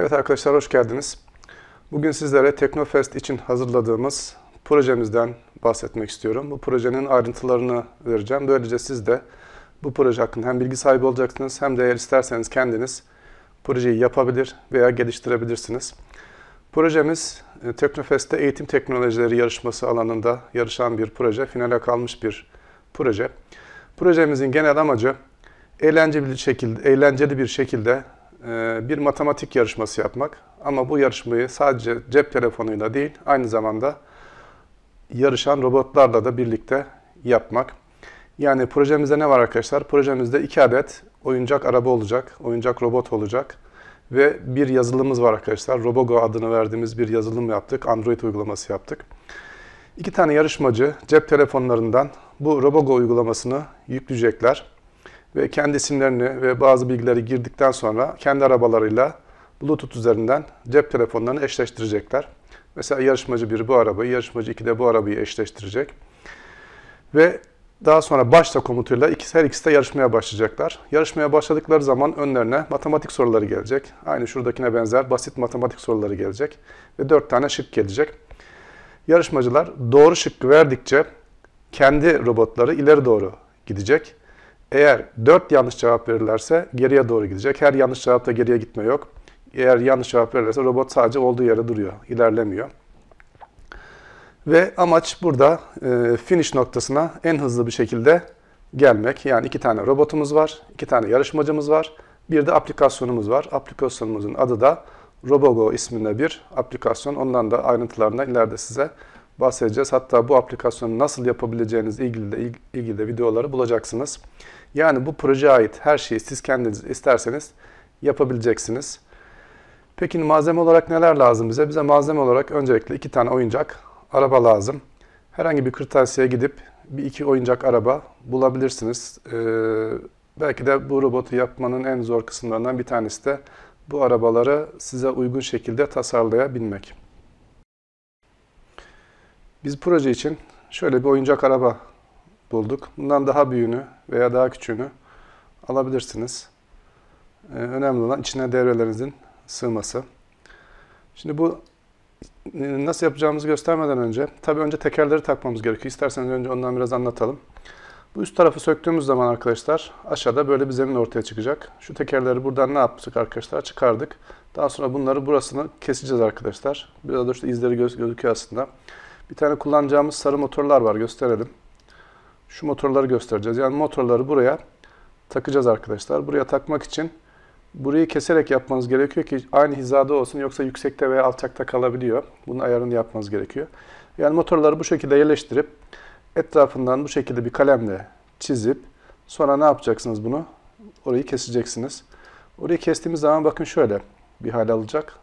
Evet arkadaşlar hoş geldiniz. Bugün sizlere Teknofest için hazırladığımız projemizden bahsetmek istiyorum. Bu projenin ayrıntılarını vereceğim. Böylece siz de bu proje hakkında hem bilgi sahibi olacaksınız hem de eğer isterseniz kendiniz projeyi yapabilir veya geliştirebilirsiniz. Projemiz e, Teknofest'te eğitim teknolojileri yarışması alanında yarışan bir proje, finale kalmış bir proje. Projemizin genel amacı eğlenceli bir şekilde, eğlenceli bir şekilde e, bir matematik yarışması yapmak. Ama bu yarışmayı sadece cep telefonuyla değil, aynı zamanda yarışan robotlarla da birlikte yapmak. Yani projemizde ne var arkadaşlar? Projemizde iki adet oyuncak araba olacak, oyuncak robot olacak ve bir yazılımımız var arkadaşlar. Robogo adını verdiğimiz bir yazılım yaptık, Android uygulaması yaptık. İki tane yarışmacı cep telefonlarından bu Robogo uygulamasını yükleyecekler ve kendi isimlerini ve bazı bilgileri girdikten sonra kendi arabalarıyla Bluetooth üzerinden cep telefonlarını eşleştirecekler. Mesela yarışmacı 1 bu arabayı, yarışmacı 2 de bu arabayı eşleştirecek. Ve daha sonra başta komutuyla ikisi her ikisi de yarışmaya başlayacaklar. Yarışmaya başladıkları zaman önlerine matematik soruları gelecek. Aynı şuradakine benzer basit matematik soruları gelecek. Ve 4 tane şık gelecek. Yarışmacılar doğru şıkkı verdikçe kendi robotları ileri doğru gidecek. Eğer 4 yanlış cevap verirlerse geriye doğru gidecek. Her yanlış cevapta geriye gitme yok. Eğer yanlış cevap verirlerse robot sadece olduğu yere duruyor, ilerlemiyor. Ve amaç burada e, finish noktasına en hızlı bir şekilde gelmek. Yani iki tane robotumuz var, iki tane yarışmacımız var. Bir de aplikasyonumuz var. Aplikasyonumuzun adı da Robogo isminde bir aplikasyon. Ondan da ayrıntılarına ileride size bahsedeceğiz. Hatta bu aplikasyonu nasıl yapabileceğiniz ilgili de, ilgili de videoları bulacaksınız. Yani bu projeye ait her şeyi siz kendiniz isterseniz yapabileceksiniz. Peki malzeme olarak neler lazım bize? Bize malzeme olarak öncelikle iki tane oyuncak araba lazım. Herhangi bir kırtasiyeye gidip bir iki oyuncak araba bulabilirsiniz. Ee, belki de bu robotu yapmanın en zor kısımlarından bir tanesi de bu arabaları size uygun şekilde tasarlayabilmek. Biz proje için şöyle bir oyuncak araba bulduk. Bundan daha büyüğünü veya daha küçüğünü alabilirsiniz. Ee, önemli olan içine devrelerinizin sığması. Şimdi bu e, nasıl yapacağımızı göstermeden önce, tabii önce tekerleri takmamız gerekiyor. İsterseniz önce ondan biraz anlatalım. Bu üst tarafı söktüğümüz zaman arkadaşlar aşağıda böyle bir zemin ortaya çıkacak. Şu tekerleri buradan ne yaptık arkadaşlar? Çıkardık. Daha sonra bunları burasını keseceğiz arkadaşlar. Biraz da işte izleri göz gözüküyor aslında. Bir tane kullanacağımız sarı motorlar var gösterelim şu motorları göstereceğiz. Yani motorları buraya takacağız arkadaşlar. Buraya takmak için burayı keserek yapmanız gerekiyor ki aynı hizada olsun yoksa yüksekte veya alçakta kalabiliyor. Bunun ayarını yapmanız gerekiyor. Yani motorları bu şekilde yerleştirip etrafından bu şekilde bir kalemle çizip sonra ne yapacaksınız bunu? Orayı keseceksiniz. Orayı kestiğimiz zaman bakın şöyle bir hal alacak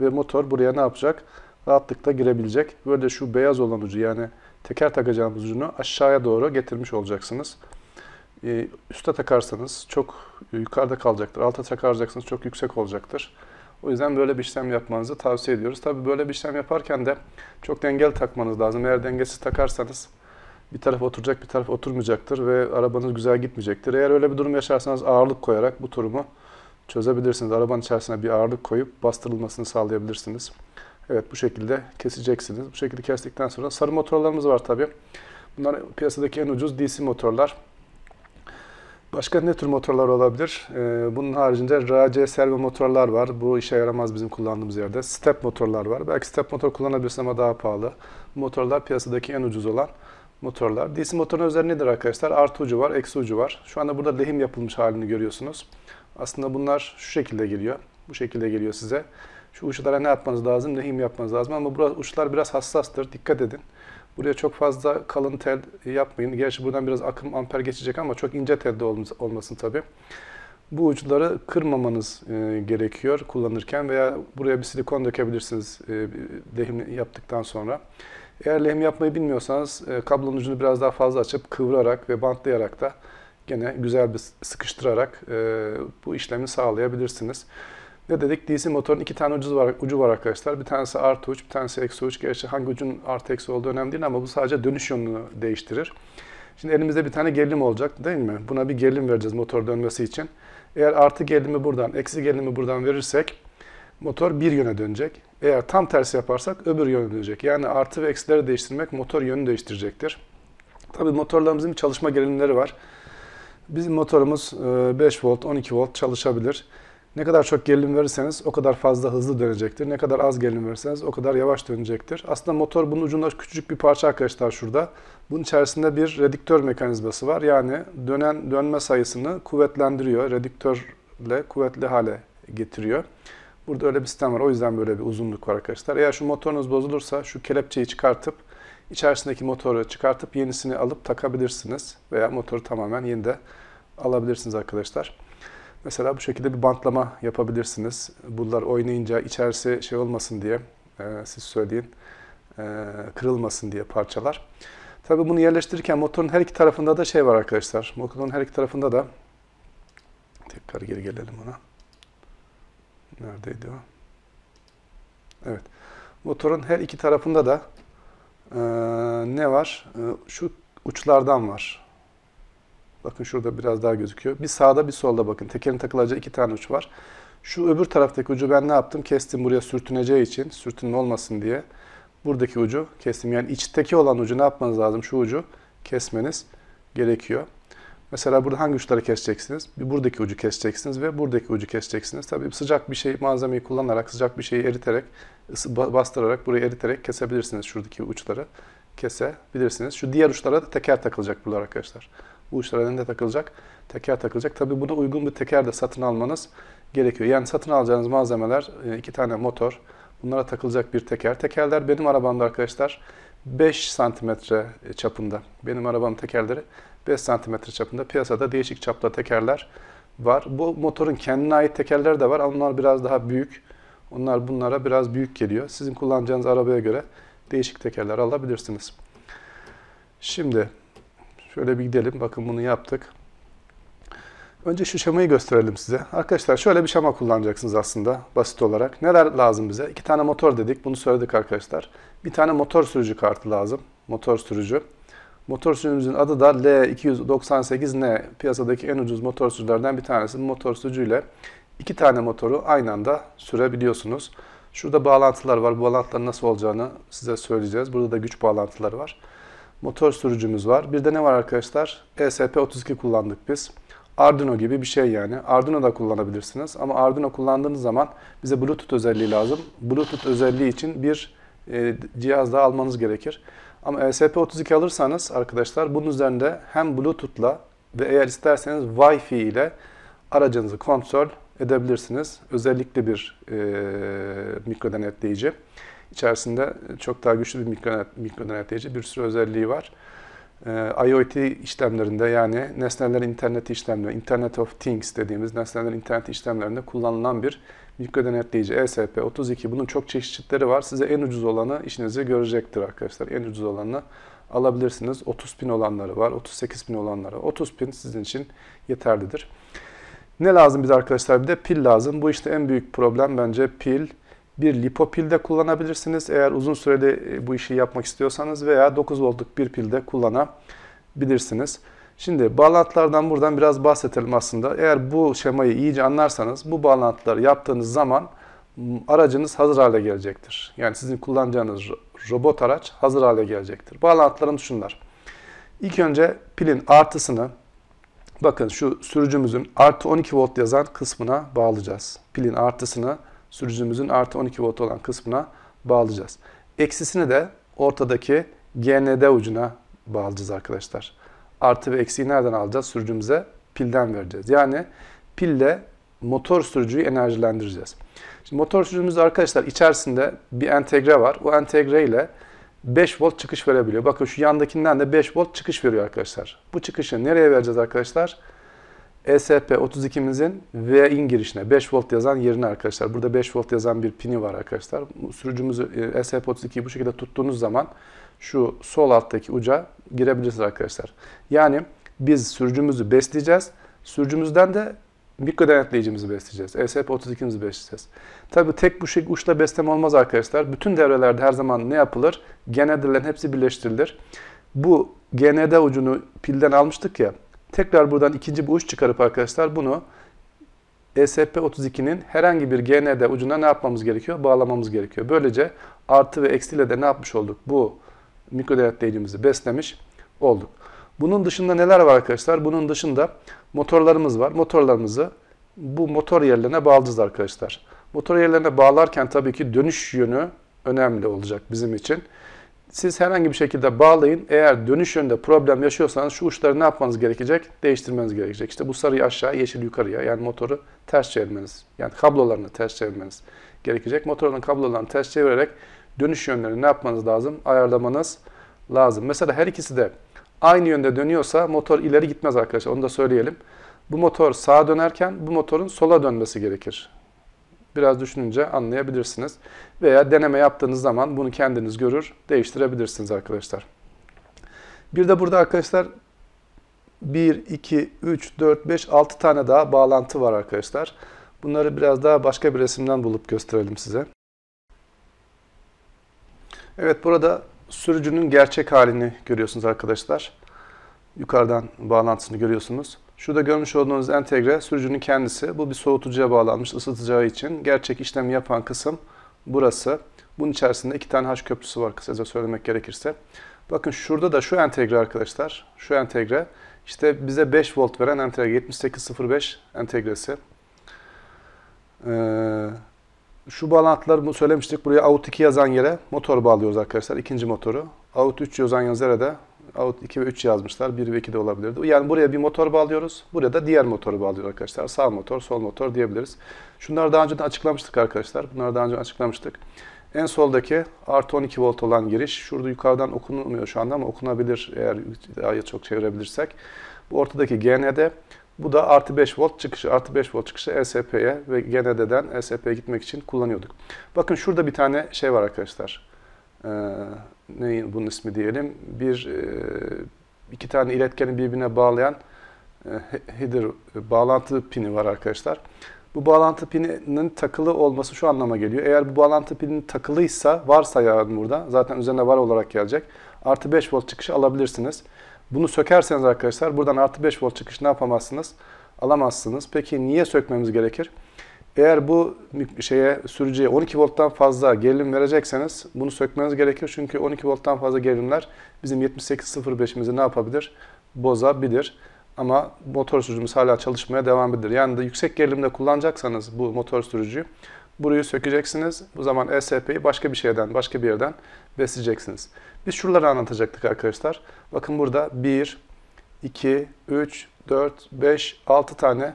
ve motor buraya ne yapacak? Rahatlıkla girebilecek. Böyle şu beyaz olan ucu yani teker takacağımız ucunu aşağıya doğru getirmiş olacaksınız. E, üste takarsanız çok yukarıda kalacaktır. Alta takarsanız çok yüksek olacaktır. O yüzden böyle bir işlem yapmanızı tavsiye ediyoruz. Tabii böyle bir işlem yaparken de çok dengeli takmanız lazım. Eğer dengesiz takarsanız bir taraf oturacak bir taraf oturmayacaktır ve arabanız güzel gitmeyecektir. Eğer öyle bir durum yaşarsanız ağırlık koyarak bu durumu çözebilirsiniz. Arabanın içerisine bir ağırlık koyup bastırılmasını sağlayabilirsiniz. Evet bu şekilde keseceksiniz. Bu şekilde kestikten sonra sarı motorlarımız var tabi. Bunlar piyasadaki en ucuz DC motorlar. Başka ne tür motorlar olabilir? Ee, bunun haricinde RC servo motorlar var. Bu işe yaramaz bizim kullandığımız yerde. Step motorlar var. Belki step motor kullanabilirsin ama daha pahalı. motorlar piyasadaki en ucuz olan motorlar. DC motorun özelliği nedir arkadaşlar? Artı ucu var, eksi ucu var. Şu anda burada lehim yapılmış halini görüyorsunuz. Aslında bunlar şu şekilde geliyor. Bu şekilde geliyor size şu uçlara ne yapmanız lazım, nehim yapmanız lazım. Ama burası uçlar biraz hassastır, dikkat edin. Buraya çok fazla kalın tel yapmayın. Gerçi buradan biraz akım amper geçecek ama çok ince telde olmasın tabii. Bu uçları kırmamanız e, gerekiyor kullanırken veya buraya bir silikon dökebilirsiniz e, lehim yaptıktan sonra. Eğer lehim yapmayı bilmiyorsanız e, kablonun ucunu biraz daha fazla açıp kıvırarak ve bantlayarak da gene güzel bir sıkıştırarak e, bu işlemi sağlayabilirsiniz. Ne dedik? DC motorun iki tane ucu var, ucu var arkadaşlar. Bir tanesi artı uç, bir tanesi eksi uç. Gerçi hangi ucun artı eksi olduğu önemli değil ama bu sadece dönüş yönünü değiştirir. Şimdi elimizde bir tane gerilim olacak değil mi? Buna bir gerilim vereceğiz motor dönmesi için. Eğer artı gerilimi buradan, eksi gerilimi buradan verirsek motor bir yöne dönecek. Eğer tam tersi yaparsak öbür yöne dönecek. Yani artı ve eksileri değiştirmek motor yönünü değiştirecektir. Tabii motorlarımızın çalışma gerilimleri var. Bizim motorumuz 5 e, volt, 12 volt çalışabilir. Ne kadar çok gerilim verirseniz o kadar fazla hızlı dönecektir. Ne kadar az gerilim verirseniz o kadar yavaş dönecektir. Aslında motor bunun ucunda küçücük bir parça arkadaşlar şurada. Bunun içerisinde bir rediktör mekanizması var. Yani dönen dönme sayısını kuvvetlendiriyor. Rediktörle kuvvetli hale getiriyor. Burada öyle bir sistem var. O yüzden böyle bir uzunluk var arkadaşlar. Eğer şu motorunuz bozulursa şu kelepçeyi çıkartıp içerisindeki motoru çıkartıp yenisini alıp takabilirsiniz. Veya motoru tamamen yeni de alabilirsiniz arkadaşlar. Mesela bu şekilde bir bantlama yapabilirsiniz. Bunlar oynayınca içerisi şey olmasın diye, e, siz söyleyin, e, kırılmasın diye parçalar. Tabi bunu yerleştirirken motorun her iki tarafında da şey var arkadaşlar. Motorun her iki tarafında da, tekrar geri gelelim ona. Neredeydi o? Evet. Motorun her iki tarafında da e, ne var? E, şu uçlardan var. Bakın şurada biraz daha gözüküyor. Bir sağda bir solda bakın. Tekerin takılacağı iki tane uç var. Şu öbür taraftaki ucu ben ne yaptım? Kestim buraya sürtüneceği için. Sürtünme olmasın diye. Buradaki ucu kestim. Yani içteki olan ucu ne yapmanız lazım? Şu ucu kesmeniz gerekiyor. Mesela burada hangi uçları keseceksiniz? Bir buradaki ucu keseceksiniz ve buradaki ucu keseceksiniz. Tabii sıcak bir şey malzemeyi kullanarak, sıcak bir şeyi eriterek, ısı bastırarak, burayı eriterek kesebilirsiniz şuradaki uçları kesebilirsiniz. Şu diğer uçlara da teker takılacak bunlar arkadaşlar. Bu uçlar elinde takılacak. Teker takılacak. Tabi buna uygun bir teker de satın almanız gerekiyor. Yani satın alacağınız malzemeler e, iki tane motor. Bunlara takılacak bir teker. Tekerler benim arabamda arkadaşlar 5 santimetre e, çapında. Benim arabam tekerleri 5 santimetre çapında. Piyasada değişik çapta tekerler var. Bu motorun kendine ait tekerler de var. Onlar biraz daha büyük. Onlar bunlara biraz büyük geliyor. Sizin kullanacağınız arabaya göre değişik tekerler alabilirsiniz. Şimdi Şöyle bir gidelim. Bakın bunu yaptık. Önce şu şemayı gösterelim size. Arkadaşlar şöyle bir şema kullanacaksınız aslında basit olarak. Neler lazım bize? İki tane motor dedik. Bunu söyledik arkadaşlar. Bir tane motor sürücü kartı lazım. Motor sürücü. Motor sürücümüzün adı da L298N. Piyasadaki en ucuz motor sürücülerden bir tanesi. motor sürücüyle iki tane motoru aynı anda sürebiliyorsunuz. Şurada bağlantılar var. Bu bağlantıların nasıl olacağını size söyleyeceğiz. Burada da güç bağlantıları var motor sürücümüz var. Bir de ne var arkadaşlar? ESP32 kullandık biz. Arduino gibi bir şey yani. Arduino da kullanabilirsiniz ama Arduino kullandığınız zaman bize Bluetooth özelliği lazım. Bluetooth özelliği için bir e, cihaz daha almanız gerekir. Ama ESP32 alırsanız arkadaşlar bunun üzerinde hem Bluetooth'la ve eğer isterseniz Wi-Fi ile aracınızı kontrol edebilirsiniz. Özellikle bir e, mikro denetleyici içerisinde çok daha güçlü bir mikrodenetleyici, bir sürü özelliği var. Ee, IoT işlemlerinde yani nesneler interneti işlemlerinde, Internet of Things dediğimiz nesneler interneti işlemlerinde kullanılan bir mikrodenetleyici ESP32. Bunun çok çeşitleri var. Size en ucuz olanı işinizi görecektir arkadaşlar. En ucuz olanı alabilirsiniz. 30 bin olanları var, 38 bin olanları. 30 bin sizin için yeterlidir. Ne lazım biz arkadaşlar? Bir de pil lazım. Bu işte en büyük problem bence pil bir lipopil de kullanabilirsiniz. Eğer uzun sürede e, bu işi yapmak istiyorsanız veya 9 voltluk bir pilde kullanabilirsiniz. Şimdi bağlantılardan buradan biraz bahsedelim aslında. Eğer bu şemayı iyice anlarsanız bu bağlantıları yaptığınız zaman aracınız hazır hale gelecektir. Yani sizin kullanacağınız robot araç hazır hale gelecektir. Bağlantılarım şunlar. İlk önce pilin artısını bakın şu sürücümüzün artı 12 volt yazan kısmına bağlayacağız. Pilin artısını sürücümüzün artı 12 volt olan kısmına bağlayacağız. Eksisini de ortadaki GND ucuna bağlayacağız arkadaşlar. Artı ve eksiği nereden alacağız? Sürücümüze pilden vereceğiz. Yani pille motor sürücüyü enerjilendireceğiz. Şimdi motor sürücümüz arkadaşlar içerisinde bir entegre var. O entegre ile 5 volt çıkış verebiliyor. Bakın şu yandakinden de 5 volt çıkış veriyor arkadaşlar. Bu çıkışı nereye vereceğiz arkadaşlar? Arkadaşlar ESP32'imizin V-in girişine 5 volt yazan yerine arkadaşlar. Burada 5 volt yazan bir pini var arkadaşlar. Sürücümüzü ESP32'yi e bu şekilde tuttuğunuz zaman şu sol alttaki uca girebilirsiniz arkadaşlar. Yani biz sürücümüzü besleyeceğiz. Sürücümüzden de mikro denetleyicimizi besleyeceğiz. ESP32'mizi besleyeceğiz. Tabi tek bu şekilde uçla besleme olmaz arkadaşlar. Bütün devrelerde her zaman ne yapılır? GND'lerin hepsi birleştirilir. Bu GND ucunu pilden almıştık ya. Tekrar buradan ikinci bir uç çıkarıp arkadaşlar bunu ESP32'nin herhangi bir GND ucuna ne yapmamız gerekiyor? Bağlamamız gerekiyor. Böylece artı ve eksiyle de ne yapmış olduk? Bu mikrodeletleyicimizi beslemiş olduk. Bunun dışında neler var arkadaşlar? Bunun dışında motorlarımız var. Motorlarımızı bu motor yerlerine bağlayacağız arkadaşlar. Motor yerlerine bağlarken tabii ki dönüş yönü önemli olacak bizim için. Siz herhangi bir şekilde bağlayın. Eğer dönüş yönünde problem yaşıyorsanız şu uçları ne yapmanız gerekecek? Değiştirmeniz gerekecek. İşte bu sarıyı aşağı, yeşil yukarıya. Yani motoru ters çevirmeniz. Yani kablolarını ters çevirmeniz gerekecek. Motorun kablolarını ters çevirerek dönüş yönlerini ne yapmanız lazım? Ayarlamanız lazım. Mesela her ikisi de aynı yönde dönüyorsa motor ileri gitmez arkadaşlar. Onu da söyleyelim. Bu motor sağa dönerken bu motorun sola dönmesi gerekir. Biraz düşününce anlayabilirsiniz. Veya deneme yaptığınız zaman bunu kendiniz görür, değiştirebilirsiniz arkadaşlar. Bir de burada arkadaşlar 1, 2, 3, 4, 5, 6 tane daha bağlantı var arkadaşlar. Bunları biraz daha başka bir resimden bulup gösterelim size. Evet burada sürücünün gerçek halini görüyorsunuz arkadaşlar. Yukarıdan bağlantısını görüyorsunuz. Şurada görmüş olduğunuz entegre sürücünün kendisi. Bu bir soğutucuya bağlanmış ısıtacağı için. Gerçek işlemi yapan kısım burası. Bunun içerisinde iki tane haş köprüsü var kısaca söylemek gerekirse. Bakın şurada da şu entegre arkadaşlar. Şu entegre. işte bize 5 volt veren entegre. 7805 entegresi. Ee, şu bağlantıları bunu söylemiştik. Buraya out 2 yazan yere motor bağlıyoruz arkadaşlar. ikinci motoru. Out 3 yazan yere de out 2 ve 3 yazmışlar. 1 ve 2 de olabilirdi. Yani buraya bir motor bağlıyoruz. Buraya da diğer motoru bağlıyoruz arkadaşlar. Sağ motor, sol motor diyebiliriz. Şunları daha önce de açıklamıştık arkadaşlar. Bunları daha önce açıklamıştık. En soldaki artı 12 volt olan giriş. Şurada yukarıdan okunmuyor şu anda ama okunabilir eğer daha çok çevirebilirsek. Bu ortadaki GND. Bu da artı 5 volt çıkışı. Artı 5 volt çıkışı ESP'ye ve GND'den ESP'ye gitmek için kullanıyorduk. Bakın şurada bir tane şey var arkadaşlar ee, ne bunun ismi diyelim bir e, iki tane iletkeni birbirine bağlayan e, header e, bağlantı pini var arkadaşlar. Bu bağlantı pininin takılı olması şu anlama geliyor. Eğer bu bağlantı pininin takılıysa varsa yarın burada zaten üzerine var olarak gelecek. Artı 5 volt çıkışı alabilirsiniz. Bunu sökerseniz arkadaşlar buradan artı 5 volt çıkış ne yapamazsınız? Alamazsınız. Peki niye sökmemiz gerekir? Eğer bu şeye sürücüye 12 volttan fazla gerilim verecekseniz bunu sökmeniz gerekiyor. Çünkü 12 volttan fazla gerilimler bizim 7805'imizi ne yapabilir? Bozabilir. Ama motor sürücümüz hala çalışmaya devam eder. Yani de yüksek gerilimde kullanacaksanız bu motor sürücüyü burayı sökeceksiniz. Bu zaman ESP'yi başka bir şeyden, başka bir yerden besleyeceksiniz. Biz şuraları anlatacaktık arkadaşlar. Bakın burada 1, 2, 3, 4, 5, 6 tane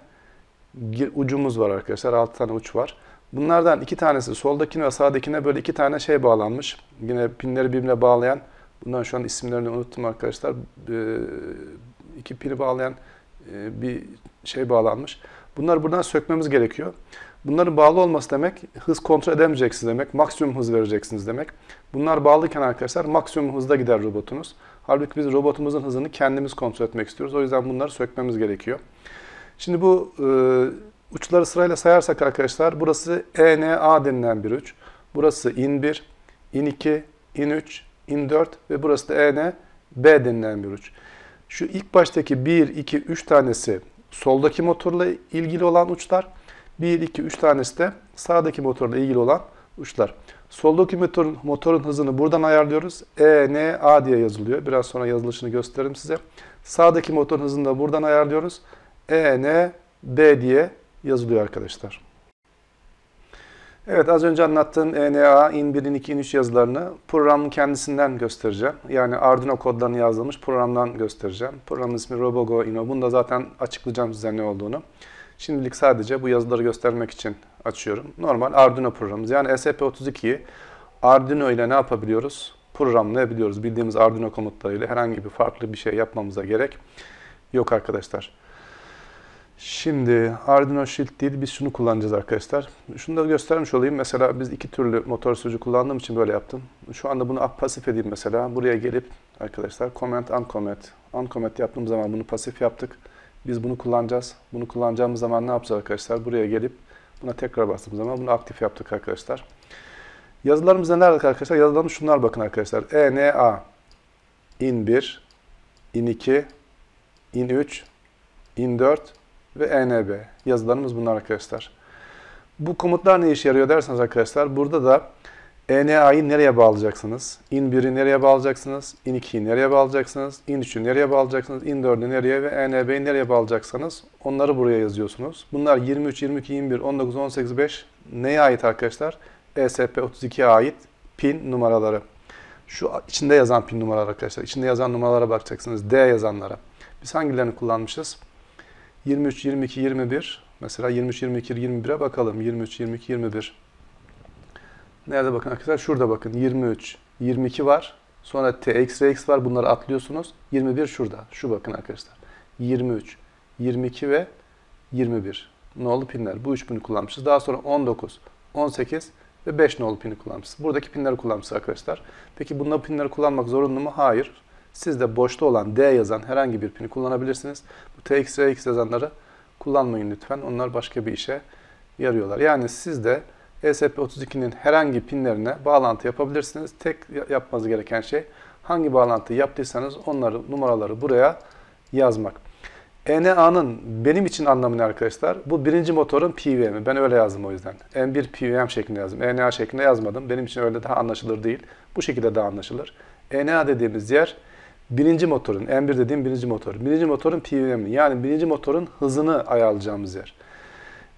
ucumuz var arkadaşlar. 6 tane uç var. Bunlardan iki tanesi soldakine ve sağdakine böyle iki tane şey bağlanmış. Yine pinleri birbirine bağlayan. Bundan şu an isimlerini unuttum arkadaşlar. Ee, e, iki pini bağlayan bir şey bağlanmış. Bunları buradan sökmemiz gerekiyor. Bunların bağlı olması demek hız kontrol edemeyeceksiniz demek. Maksimum hız vereceksiniz demek. Bunlar bağlıken arkadaşlar maksimum hızda gider robotunuz. Halbuki biz robotumuzun hızını kendimiz kontrol etmek istiyoruz. O yüzden bunları sökmemiz gerekiyor. Şimdi bu e, uçları sırayla sayarsak arkadaşlar burası ENA denilen bir uç. Burası IN1, IN2, IN3, IN4 ve burası da ENB denilen bir uç. Şu ilk baştaki 1, 2, 3 tanesi soldaki motorla ilgili olan uçlar. 1, 2, 3 tanesi de sağdaki motorla ilgili olan uçlar. Soldaki motorun, motorun hızını buradan ayarlıyoruz. E, N, A diye yazılıyor. Biraz sonra yazılışını gösteririm size. Sağdaki motorun hızını da buradan ayarlıyoruz. ENB diye yazılıyor arkadaşlar. Evet az önce anlattığım ENA, IN1, IN2, IN3 yazılarını programın kendisinden göstereceğim. Yani Arduino kodlarını yazılmış programdan göstereceğim. Programın ismi Robogo Ino. Bunu da zaten açıklayacağım size ne olduğunu. Şimdilik sadece bu yazıları göstermek için açıyorum. Normal Arduino programımız. Yani SP32'yi Arduino ile ne yapabiliyoruz? Programlayabiliyoruz. Bildiğimiz Arduino komutlarıyla herhangi bir farklı bir şey yapmamıza gerek yok arkadaşlar. Şimdi Arduino Shield değil biz şunu kullanacağız arkadaşlar. Şunu da göstermiş olayım. Mesela biz iki türlü motor sürücü kullandığım için böyle yaptım. Şu anda bunu pasif edeyim mesela. Buraya gelip arkadaşlar comment uncomment. Uncomment yaptığım zaman bunu pasif yaptık. Biz bunu kullanacağız. Bunu kullanacağımız zaman ne yapacağız arkadaşlar? Buraya gelip buna tekrar bastığım zaman bunu aktif yaptık arkadaşlar. Yazılarımızda nerede arkadaşlar? Yazılarımız şunlar bakın arkadaşlar. E, N, A. In 1, in 2, in 3, in 4, ve enb. Yazılarımız bunlar arkadaşlar. Bu komutlar ne işe yarıyor derseniz arkadaşlar burada da ENA'yı nereye bağlayacaksınız? İn 1'i nereye bağlayacaksınız? İn 2'yi nereye bağlayacaksınız? İn 3'ü nereye bağlayacaksınız? İn 4'ü nereye ve ENB'yi nereye bağlayacaksanız onları buraya yazıyorsunuz. Bunlar 23, 22, 21, 19, 18, 5 neye ait arkadaşlar? ESP32'ye ait pin numaraları. Şu içinde yazan pin numaraları arkadaşlar. İçinde yazan numaralara bakacaksınız. D yazanlara. Biz hangilerini kullanmışız? 23, 22, 21. Mesela 23, 22, 21'e bakalım. 23, 22, 21. Nerede bakın arkadaşlar? Şurada bakın. 23, 22 var. Sonra T, X, R, X var. Bunları atlıyorsunuz. 21 şurada. Şu bakın arkadaşlar. 23, 22 ve 21. Nolu pinler. Bu üç pini kullanmışız. Daha sonra 19, 18 ve 5 nolu pini kullanmışız. Buradaki pinleri kullanmışız arkadaşlar. Peki bunları pinleri kullanmak zorunlu mu? Hayır. Siz de boşta olan D yazan herhangi bir pini kullanabilirsiniz. TXRX yazanları kullanmayın lütfen. Onlar başka bir işe yarıyorlar. Yani siz de ESP32'nin herhangi pinlerine bağlantı yapabilirsiniz. Tek yapmanız gereken şey hangi bağlantı yaptıysanız onları numaraları buraya yazmak. ENA'nın benim için anlamı ne arkadaşlar? Bu birinci motorun PWM'i Ben öyle yazdım o yüzden. N 1 PWM şeklinde yazdım. ENA şeklinde yazmadım. Benim için öyle daha anlaşılır değil. Bu şekilde daha anlaşılır. ENA dediğimiz yer birinci motorun, M1 dediğim birinci motor. Birinci motorun PVM'ini yani birinci motorun hızını ayarlayacağımız yer.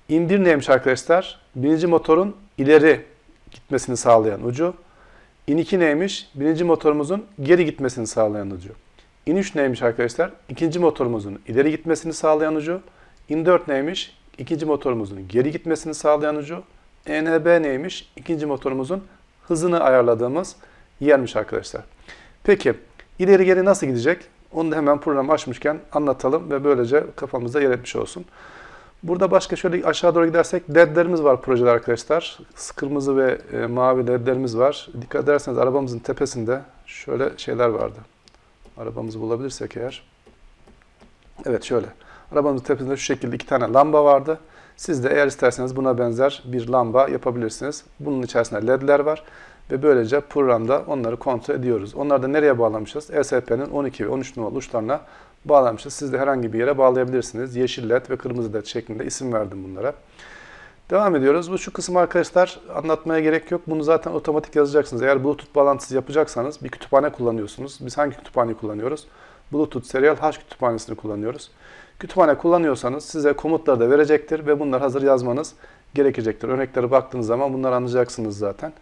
İm1 neymiş arkadaşlar? Birinci motorun ileri gitmesini sağlayan ucu. İn2 neymiş? Birinci motorumuzun geri gitmesini sağlayan ucu. İn3 neymiş arkadaşlar? İkinci motorumuzun ileri gitmesini sağlayan ucu. İn4 neymiş? İkinci motorumuzun geri gitmesini sağlayan ucu. ENB neymiş? İkinci motorumuzun hızını ayarladığımız yermiş arkadaşlar. Peki İleri geri nasıl gidecek? Onu da hemen programı açmışken anlatalım ve böylece kafamızda yer etmiş olsun. Burada başka şöyle aşağı doğru gidersek ledlerimiz var projede arkadaşlar. Kırmızı ve e, mavi ledlerimiz var. Dikkat ederseniz arabamızın tepesinde şöyle şeyler vardı. Arabamızı bulabilirsek eğer. Evet şöyle. Arabamızın tepesinde şu şekilde iki tane lamba vardı. Siz de eğer isterseniz buna benzer bir lamba yapabilirsiniz. Bunun içerisinde ledler var. Ve böylece programda onları kontrol ediyoruz. Onları da nereye bağlamışız? ESP'nin 12 ve 13 nolu uçlarına bağlamışız. Siz de herhangi bir yere bağlayabilirsiniz. Yeşil led ve kırmızı led şeklinde isim verdim bunlara. Devam ediyoruz. Bu şu kısım arkadaşlar anlatmaya gerek yok. Bunu zaten otomatik yazacaksınız. Eğer Bluetooth bağlantısı yapacaksanız bir kütüphane kullanıyorsunuz. Biz hangi kütüphaneyi kullanıyoruz? Bluetooth Serial H kütüphanesini kullanıyoruz. Kütüphane kullanıyorsanız size komutları da verecektir ve bunlar hazır yazmanız gerekecektir. Örneklere baktığınız zaman bunları anlayacaksınız zaten.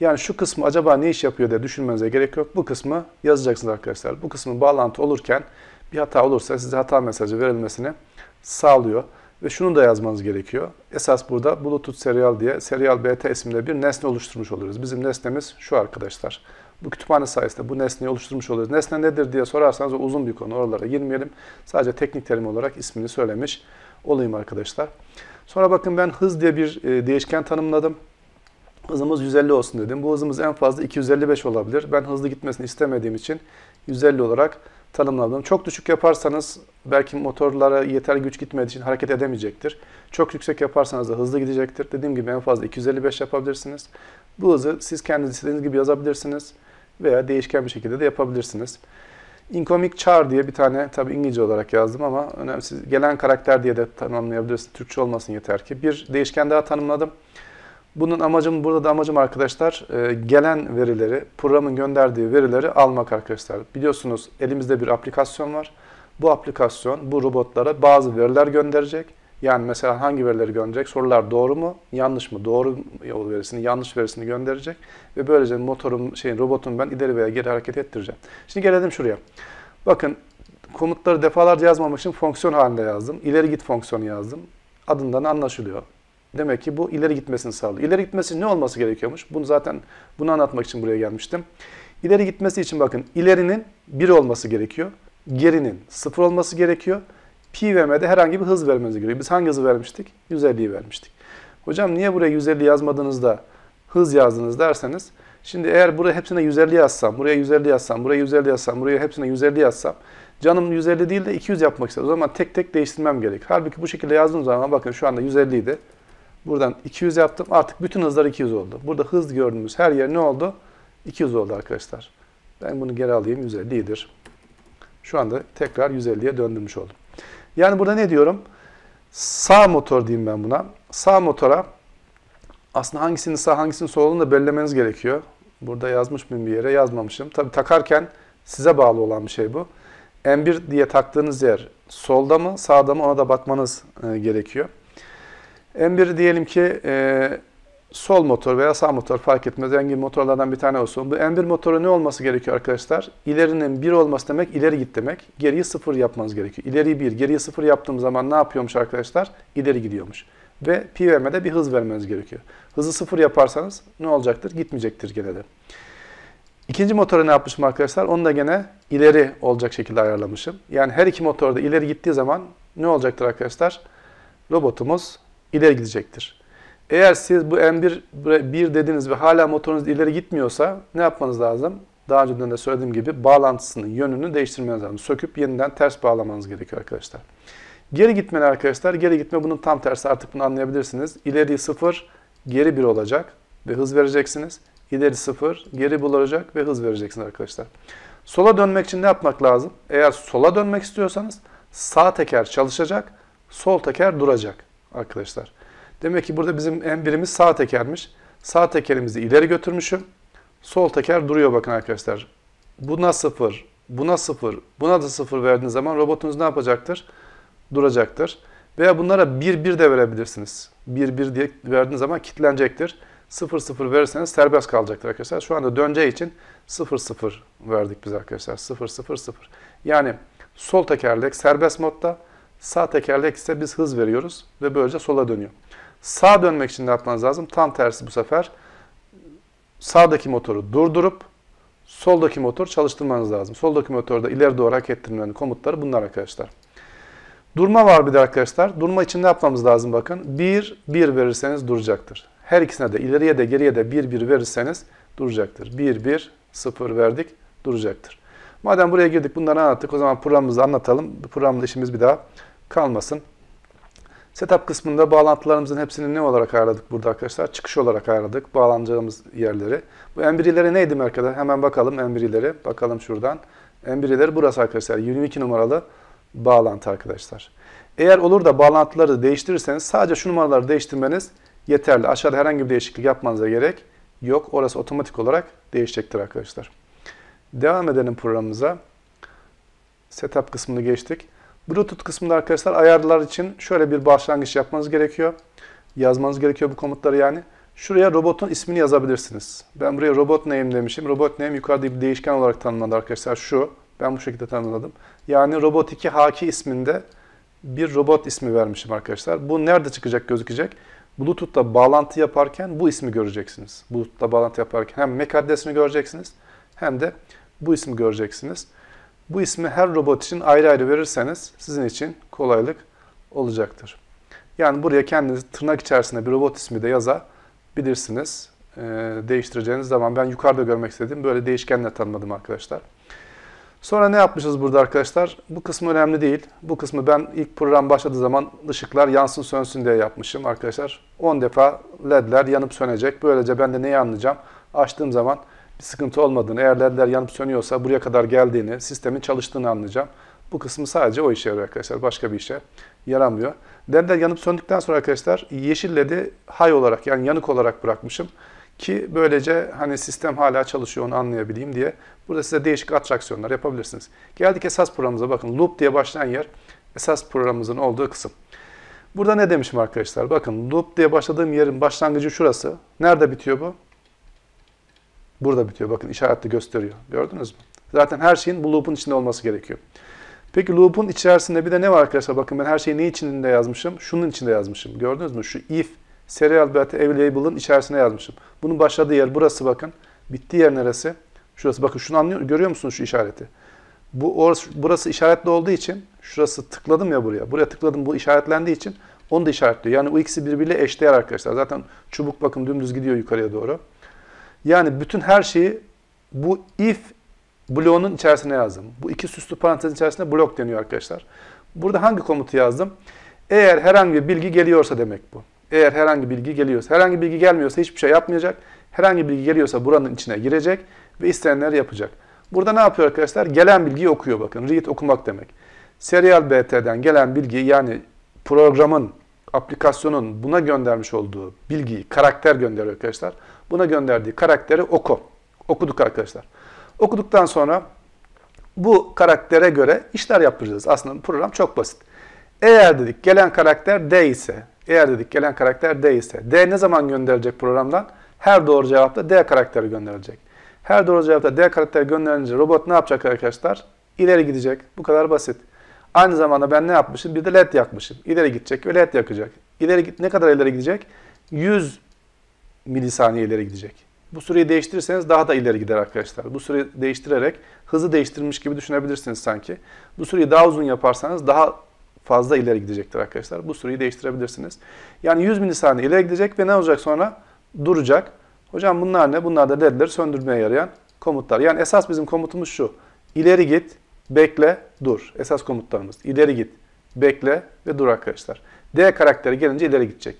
Yani şu kısmı acaba ne iş yapıyor diye düşünmenize gerek yok. Bu kısmı yazacaksınız arkadaşlar. Bu kısmı bağlantı olurken bir hata olursa size hata mesajı verilmesini sağlıyor. Ve şunu da yazmanız gerekiyor. Esas burada Bluetooth Serial diye Serial BT isimli bir nesne oluşturmuş oluruz. Bizim nesnemiz şu arkadaşlar. Bu kütüphane sayesinde bu nesneyi oluşturmuş oluruz. Nesne nedir diye sorarsanız o uzun bir konu. Oralara girmeyelim. Sadece teknik terim olarak ismini söylemiş olayım arkadaşlar. Sonra bakın ben hız diye bir e, değişken tanımladım. Hızımız 150 olsun dedim. Bu hızımız en fazla 255 olabilir. Ben hızlı gitmesini istemediğim için 150 olarak tanımladım. Çok düşük yaparsanız belki motorlara yeter güç gitmediği için hareket edemeyecektir. Çok yüksek yaparsanız da hızlı gidecektir. Dediğim gibi en fazla 255 yapabilirsiniz. Bu hızı siz kendiniz istediğiniz gibi yazabilirsiniz veya değişken bir şekilde de yapabilirsiniz. Incoming char diye bir tane tabi İngilizce olarak yazdım ama önemsiz gelen karakter diye de tanımlayabilirsiniz. Türkçe olmasın yeter ki. Bir değişken daha tanımladım. Bunun amacım burada da amacım arkadaşlar e, gelen verileri, programın gönderdiği verileri almak arkadaşlar. Biliyorsunuz elimizde bir aplikasyon var. Bu aplikasyon bu robotlara bazı veriler gönderecek. Yani mesela hangi verileri gönderecek? Sorular doğru mu? Yanlış mı? Doğru yol verisini, yanlış verisini gönderecek. Ve böylece motorum, şeyin, robotum ben ileri veya geri hareket ettireceğim. Şimdi gelelim şuraya. Bakın komutları defalarca yazmamışım fonksiyon halinde yazdım. İleri git fonksiyonu yazdım. Adından anlaşılıyor. Demek ki bu ileri gitmesini sağlıyor. İleri gitmesi ne olması gerekiyormuş? Bunu zaten bunu anlatmak için buraya gelmiştim. İleri gitmesi için bakın ilerinin 1 olması gerekiyor. Gerinin 0 olması gerekiyor. Pi ve m'de herhangi bir hız vermeniz gerekiyor. Biz hangi hızı vermiştik? 150'yi vermiştik. Hocam niye buraya 150 yazmadığınızda hız yazdınız derseniz şimdi eğer buraya hepsine 150 yazsam, buraya 150 yazsam, buraya 150 yazsam, buraya hepsine 150 yazsam canım 150 değil de 200 yapmak ister. O zaman tek tek değiştirmem gerek. Halbuki bu şekilde yazdığım zaman bakın şu anda 150 idi. Buradan 200 yaptım. Artık bütün hızlar 200 oldu. Burada hız gördüğümüz her yer ne oldu? 200 oldu arkadaşlar. Ben bunu geri alayım. 150'dir. iyidir. Şu anda tekrar 150'ye döndürmüş oldum. Yani burada ne diyorum? Sağ motor diyeyim ben buna. Sağ motora aslında hangisinin sağ hangisinin sol olduğunu da belirlemeniz gerekiyor. Burada yazmış mıyım bir yere? Yazmamışım. Tabi takarken size bağlı olan bir şey bu. M1 diye taktığınız yer solda mı sağda mı ona da bakmanız e, gerekiyor. M1 diyelim ki e, sol motor veya sağ motor fark etmez. Hangi motorlardan bir tane olsun. Bu M1 motoru ne olması gerekiyor arkadaşlar? İlerinin 1 olması demek ileri git demek. Geriyi 0 yapmanız gerekiyor. İleri 1, geriye 0 yaptığım zaman ne yapıyormuş arkadaşlar? İleri gidiyormuş. Ve PVM'de bir hız vermeniz gerekiyor. Hızı 0 yaparsanız ne olacaktır? Gitmeyecektir gene de. İkinci motoru ne yapmışım arkadaşlar? Onu da gene ileri olacak şekilde ayarlamışım. Yani her iki motorda ileri gittiği zaman ne olacaktır arkadaşlar? Robotumuz ileri gidecektir. Eğer siz bu M1 1 dediniz ve hala motorunuz ileri gitmiyorsa ne yapmanız lazım? Daha önce de söylediğim gibi bağlantısının yönünü değiştirmeniz lazım. Söküp yeniden ters bağlamanız gerekiyor arkadaşlar. Geri gitmeli arkadaşlar. Geri gitme bunun tam tersi artık bunu anlayabilirsiniz. İleri 0, geri 1 olacak ve hız vereceksiniz. İleri 0, geri 1 olacak ve hız vereceksiniz arkadaşlar. Sola dönmek için ne yapmak lazım? Eğer sola dönmek istiyorsanız sağ teker çalışacak, sol teker duracak arkadaşlar. Demek ki burada bizim en birimiz sağ tekermiş. Sağ tekerimizi ileri götürmüşüm. Sol teker duruyor bakın arkadaşlar. Buna sıfır, buna sıfır, buna da sıfır verdiğiniz zaman robotunuz ne yapacaktır? Duracaktır. Veya bunlara bir bir de verebilirsiniz. Bir bir diye verdiğiniz zaman kitlenecektir. 0-0 verirseniz serbest kalacaktır arkadaşlar. Şu anda döneceği için 0-0 verdik biz arkadaşlar. 0-0-0. Yani sol tekerlek serbest modda, Sağ tekerlek ise biz hız veriyoruz ve böylece sola dönüyor. Sağa dönmek için ne yapmanız lazım? Tam tersi bu sefer. Sağdaki motoru durdurup soldaki motor çalıştırmanız lazım. Soldaki motorda ileri doğru hareket ettirmenin komutları bunlar arkadaşlar. Durma var bir de arkadaşlar. Durma için ne yapmamız lazım bakın. 1, 1 verirseniz duracaktır. Her ikisine de ileriye de geriye de 1, 1 verirseniz duracaktır. 1, 1, 0 verdik duracaktır. Madem buraya girdik bunları anlattık o zaman programımızı anlatalım. Programda işimiz bir daha kalmasın. Setup kısmında bağlantılarımızın hepsini ne olarak ayarladık burada arkadaşlar? Çıkış olarak ayarladık bağlanacağımız yerleri. Bu M1'leri neydi arkadaşlar? Hemen bakalım M1'leri. Bakalım şuradan. M1'leri burası arkadaşlar. 22 numaralı bağlantı arkadaşlar. Eğer olur da bağlantıları değiştirirseniz sadece şu numaraları değiştirmeniz yeterli. Aşağıda herhangi bir değişiklik yapmanıza gerek yok. Orası otomatik olarak değişecektir arkadaşlar. Devam edelim programımıza. Setup kısmını geçtik. Bluetooth kısmında arkadaşlar ayarlar için şöyle bir başlangıç yapmanız gerekiyor. Yazmanız gerekiyor bu komutları yani. Şuraya robotun ismini yazabilirsiniz. Ben buraya robot name demişim. Robot name yukarıda bir değişken olarak tanımladı arkadaşlar. Şu. Ben bu şekilde tanımladım. Yani robot 2 haki isminde bir robot ismi vermişim arkadaşlar. Bu nerede çıkacak gözükecek? Bluetooth'ta bağlantı yaparken bu ismi göreceksiniz. Bluetooth'ta bağlantı yaparken hem MAC adresini göreceksiniz hem de bu ismi göreceksiniz. Bu ismi her robot için ayrı ayrı verirseniz sizin için kolaylık olacaktır. Yani buraya kendiniz tırnak içerisinde bir robot ismi de yazabilirsiniz. Ee, değiştireceğiniz zaman ben yukarıda görmek istediğim böyle değişkenle tanımladım arkadaşlar. Sonra ne yapmışız burada arkadaşlar? Bu kısmı önemli değil. Bu kısmı ben ilk program başladığı zaman ışıklar yansın sönsün diye yapmışım arkadaşlar. 10 defa ledler yanıp sönecek. Böylece ben de neyi anlayacağım? Açtığım zaman bir sıkıntı olmadığını, eğer ledler yanıp sönüyorsa buraya kadar geldiğini, sistemin çalıştığını anlayacağım. Bu kısmı sadece o işe yarıyor arkadaşlar. Başka bir işe yaramıyor. Ledler yanıp söndükten sonra arkadaşlar yeşil ledi hay olarak yani yanık olarak bırakmışım. Ki böylece hani sistem hala çalışıyor onu anlayabileyim diye. Burada size değişik atraksiyonlar yapabilirsiniz. Geldik esas programımıza bakın. Loop diye başlayan yer esas programımızın olduğu kısım. Burada ne demişim arkadaşlar? Bakın loop diye başladığım yerin başlangıcı şurası. Nerede bitiyor bu? Burada bitiyor. Bakın işaretle gösteriyor. Gördünüz mü? Zaten her şeyin bu loop'un içinde olması gerekiyor. Peki loop'un içerisinde bir de ne var arkadaşlar? Bakın ben her şeyi ne içinde yazmışım? Şunun içinde yazmışım. Gördünüz mü? Şu if serial beta available'ın içerisine yazmışım. Bunun başladığı yer burası bakın. Bittiği yer neresi? Şurası. Bakın şunu anlıyor, görüyor musunuz şu işareti? Bu orası, burası işaretli olduğu için şurası tıkladım ya buraya. Buraya tıkladım bu işaretlendiği için onu da işaretliyor. Yani bu ikisi birbiriyle eşdeğer arkadaşlar. Zaten çubuk bakın dümdüz gidiyor yukarıya doğru. Yani bütün her şeyi bu if bloğunun içerisine yazdım. Bu iki süslü parantezin içerisinde blok deniyor arkadaşlar. Burada hangi komutu yazdım? Eğer herhangi bir bilgi geliyorsa demek bu. Eğer herhangi bilgi geliyorsa, herhangi bilgi gelmiyorsa hiçbir şey yapmayacak. Herhangi bilgi geliyorsa buranın içine girecek ve istenenleri yapacak. Burada ne yapıyor arkadaşlar? Gelen bilgiyi okuyor bakın. Read okumak demek. Serial BT'den gelen bilgi yani programın, aplikasyonun buna göndermiş olduğu bilgiyi, karakter gönderiyor arkadaşlar. Buna gönderdiği karakteri oku. Okuduk arkadaşlar. Okuduktan sonra bu karaktere göre işler yapacağız. Aslında program çok basit. Eğer dedik gelen karakter D ise, eğer dedik gelen karakter D ise, D ne zaman gönderecek programdan? Her doğru cevapta D karakteri gönderecek. Her doğru cevapta D karakteri gönderince robot ne yapacak arkadaşlar? İleri gidecek. Bu kadar basit. Aynı zamanda ben ne yapmışım? Bir de led yakmışım. İleri gidecek ve led yakacak. İleri ne kadar ileri gidecek? 100 milisaniyelere gidecek. Bu süreyi değiştirirseniz daha da ileri gider arkadaşlar. Bu süreyi değiştirerek hızı değiştirmiş gibi düşünebilirsiniz sanki. Bu süreyi daha uzun yaparsanız daha fazla ileri gidecektir arkadaşlar. Bu süreyi değiştirebilirsiniz. Yani 100 milisaniye ileri gidecek ve ne olacak sonra? Duracak. Hocam bunlar ne? Bunlar da dedileri söndürmeye yarayan komutlar. Yani esas bizim komutumuz şu. İleri git, bekle, dur. Esas komutlarımız. İleri git, bekle ve dur arkadaşlar. D karakteri gelince ileri gidecek.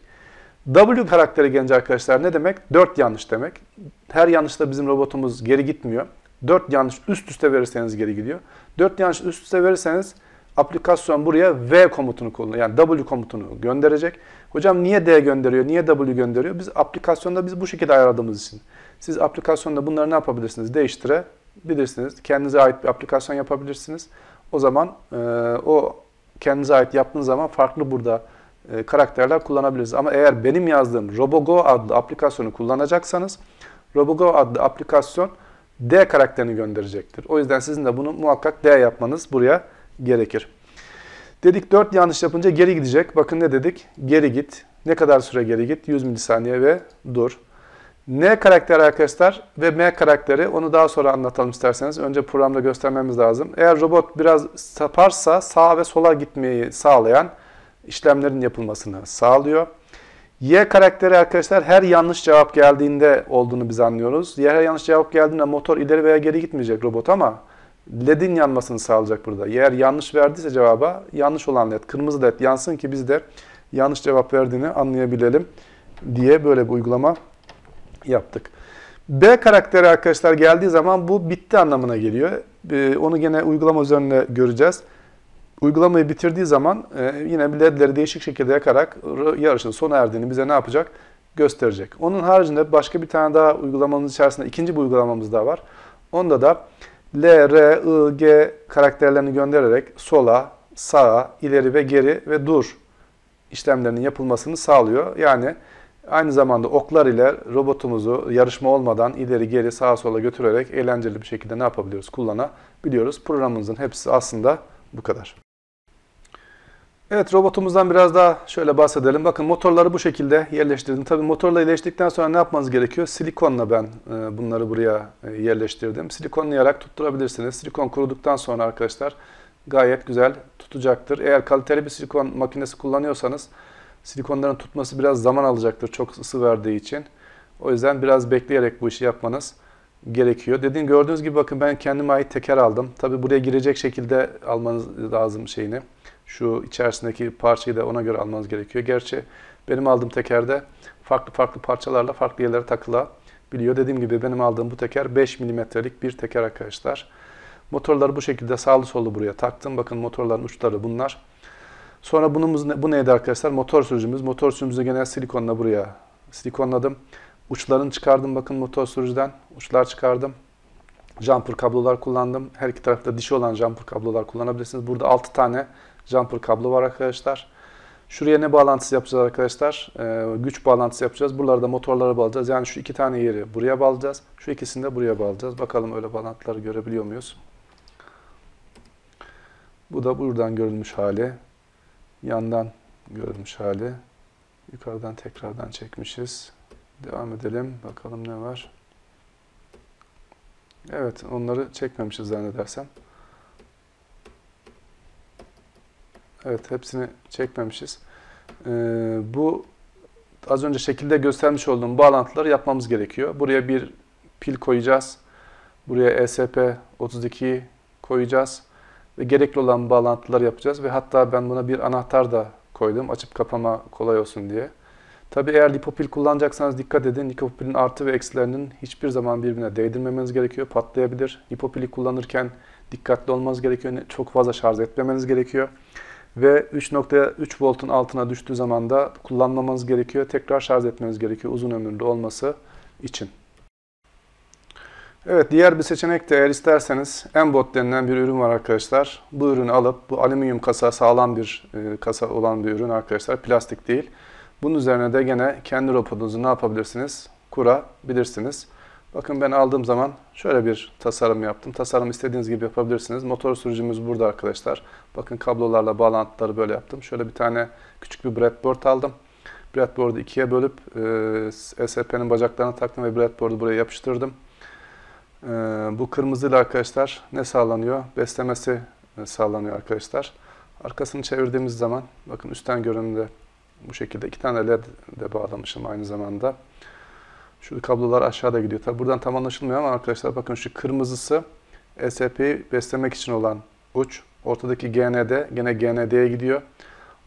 W karakteri gelince arkadaşlar ne demek? 4 yanlış demek. Her yanlışta bizim robotumuz geri gitmiyor. 4 yanlış üst üste verirseniz geri gidiyor. 4 yanlış üst üste verirseniz aplikasyon buraya V komutunu kullanıyor. Yani W komutunu gönderecek. Hocam niye D gönderiyor, niye W gönderiyor? Biz aplikasyonda biz bu şekilde ayarladığımız için. Siz aplikasyonda bunları ne yapabilirsiniz? Değiştirebilirsiniz. Kendinize ait bir aplikasyon yapabilirsiniz. O zaman e, o kendinize ait yaptığınız zaman farklı burada e, karakterler kullanabiliriz. Ama eğer benim yazdığım Robogo adlı aplikasyonu kullanacaksanız Robogo adlı aplikasyon D karakterini gönderecektir. O yüzden sizin de bunu muhakkak D yapmanız buraya gerekir. Dedik 4 yanlış yapınca geri gidecek. Bakın ne dedik? Geri git. Ne kadar süre geri git? 100 milisaniye ve dur. N karakteri arkadaşlar ve M karakteri onu daha sonra anlatalım isterseniz. Önce programda göstermemiz lazım. Eğer robot biraz saparsa sağa ve sola gitmeyi sağlayan işlemlerin yapılmasını sağlıyor. Y karakteri arkadaşlar her yanlış cevap geldiğinde olduğunu biz anlıyoruz. Y her yanlış cevap geldiğinde motor ileri veya geri gitmeyecek robot ama LED'in yanmasını sağlayacak burada. Eğer yanlış verdiyse cevaba yanlış olan LED, kırmızı LED yansın ki biz de yanlış cevap verdiğini anlayabilelim diye böyle bir uygulama yaptık. B karakteri arkadaşlar geldiği zaman bu bitti anlamına geliyor. Ee, onu gene uygulama üzerinde göreceğiz uygulamayı bitirdiği zaman e, yine ledleri değişik şekilde yakarak yarışın sona erdiğini bize ne yapacak? Gösterecek. Onun haricinde başka bir tane daha uygulamanın içerisinde ikinci bir uygulamamız daha var. Onda da L, R, I, G karakterlerini göndererek sola, sağa, ileri ve geri ve dur işlemlerinin yapılmasını sağlıyor. Yani aynı zamanda oklar ile robotumuzu yarışma olmadan ileri geri sağa sola götürerek eğlenceli bir şekilde ne yapabiliyoruz kullanabiliyoruz. Programımızın hepsi aslında bu kadar. Evet robotumuzdan biraz daha şöyle bahsedelim. Bakın motorları bu şekilde yerleştirdim. Tabi motorla yerleştikten sonra ne yapmanız gerekiyor? Silikonla ben e, bunları buraya e, yerleştirdim. Silikonlayarak tutturabilirsiniz. Silikon kuruduktan sonra arkadaşlar gayet güzel tutacaktır. Eğer kaliteli bir silikon makinesi kullanıyorsanız silikonların tutması biraz zaman alacaktır çok ısı verdiği için. O yüzden biraz bekleyerek bu işi yapmanız gerekiyor. Dediğim gördüğünüz gibi bakın ben kendime ait teker aldım. Tabi buraya girecek şekilde almanız lazım şeyini şu içerisindeki parçayı da ona göre almanız gerekiyor. Gerçi benim aldığım tekerde farklı farklı parçalarla farklı yerlere biliyor. Dediğim gibi benim aldığım bu teker 5 milimetrelik bir teker arkadaşlar. Motorları bu şekilde sağlı sollu buraya taktım. Bakın motorların uçları bunlar. Sonra bunumuz ne, bu neydi arkadaşlar? Motor sürücümüz. Motor sürücümüzü genel silikonla buraya silikonladım. Uçlarını çıkardım bakın motor sürücüden. Uçlar çıkardım. Jumper kablolar kullandım. Her iki tarafta dişi olan jumper kablolar kullanabilirsiniz. Burada 6 tane jumper kablo var arkadaşlar. Şuraya ne bağlantısı yapacağız arkadaşlar? Ee, güç bağlantısı yapacağız. da motorlara bağlayacağız. Yani şu iki tane yeri buraya bağlayacağız. Şu ikisini de buraya bağlayacağız. Bakalım öyle bağlantıları görebiliyor muyuz? Bu da buradan görülmüş hali. Yandan görülmüş hali. Yukarıdan tekrardan çekmişiz. Devam edelim. Bakalım ne var. Evet onları çekmemişiz zannedersem. Evet hepsini çekmemişiz. Ee, bu az önce şekilde göstermiş olduğum bağlantıları yapmamız gerekiyor. Buraya bir pil koyacağız. Buraya ESP32 koyacağız. Ve gerekli olan bağlantılar yapacağız. Ve hatta ben buna bir anahtar da koydum. Açıp kapama kolay olsun diye. Tabi eğer lipopil kullanacaksanız dikkat edin. Lipopilin artı ve eksilerinin hiçbir zaman birbirine değdirmemeniz gerekiyor. Patlayabilir. Lipopili kullanırken dikkatli olmanız gerekiyor. Çok fazla şarj etmemeniz gerekiyor. Ve 3.3 voltun altına düştüğü zaman da kullanmamanız gerekiyor. Tekrar şarj etmeniz gerekiyor uzun ömürlü olması için. Evet diğer bir seçenek de eğer isterseniz Embot denilen bir ürün var arkadaşlar. Bu ürünü alıp bu alüminyum kasa sağlam bir e, kasa olan bir ürün arkadaşlar. Plastik değil. Bunun üzerine de gene kendi robotunuzu ne yapabilirsiniz? Kurabilirsiniz. Bakın ben aldığım zaman şöyle bir tasarım yaptım. Tasarım istediğiniz gibi yapabilirsiniz. Motor sürücümüz burada arkadaşlar. Bakın kablolarla bağlantıları böyle yaptım. Şöyle bir tane küçük bir breadboard aldım. Breadboard'u ikiye bölüp e, SHP'nin bacaklarına taktım ve breadboard'u buraya yapıştırdım. E, bu kırmızıyla arkadaşlar ne sağlanıyor? Beslemesi e, sağlanıyor arkadaşlar. Arkasını çevirdiğimiz zaman bakın üstten görünümde bu şekilde iki tane led de bağlamışım aynı zamanda. Şu kablolar aşağıda gidiyor. Tabi buradan tam anlaşılmıyor ama arkadaşlar bakın şu kırmızısı SP'yi beslemek için olan uç. Ortadaki GND gene GND'ye gidiyor.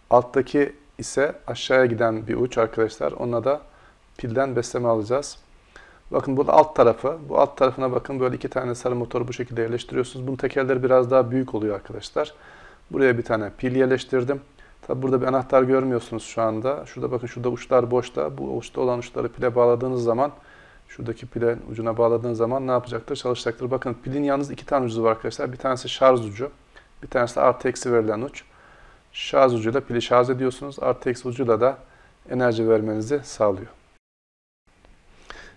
Alttaki ise aşağıya giden bir uç arkadaşlar. Ona da pilden besleme alacağız. Bakın burada alt tarafı. Bu alt tarafına bakın böyle iki tane sarı motoru bu şekilde yerleştiriyorsunuz. Bunun tekerleri biraz daha büyük oluyor arkadaşlar. Buraya bir tane pil yerleştirdim. Tabi burada bir anahtar görmüyorsunuz şu anda. Şurada bakın şurada uçlar boşta. Bu uçta olan uçları pile bağladığınız zaman şuradaki pile ucuna bağladığınız zaman ne yapacaktır? Çalışacaktır. Bakın pilin yalnız iki tane ucu var arkadaşlar. Bir tanesi şarj ucu. Bir tanesi de artı eksi verilen uç. Şarj ucuyla pili şarj ediyorsunuz. Artı eksi ucuyla da enerji vermenizi sağlıyor.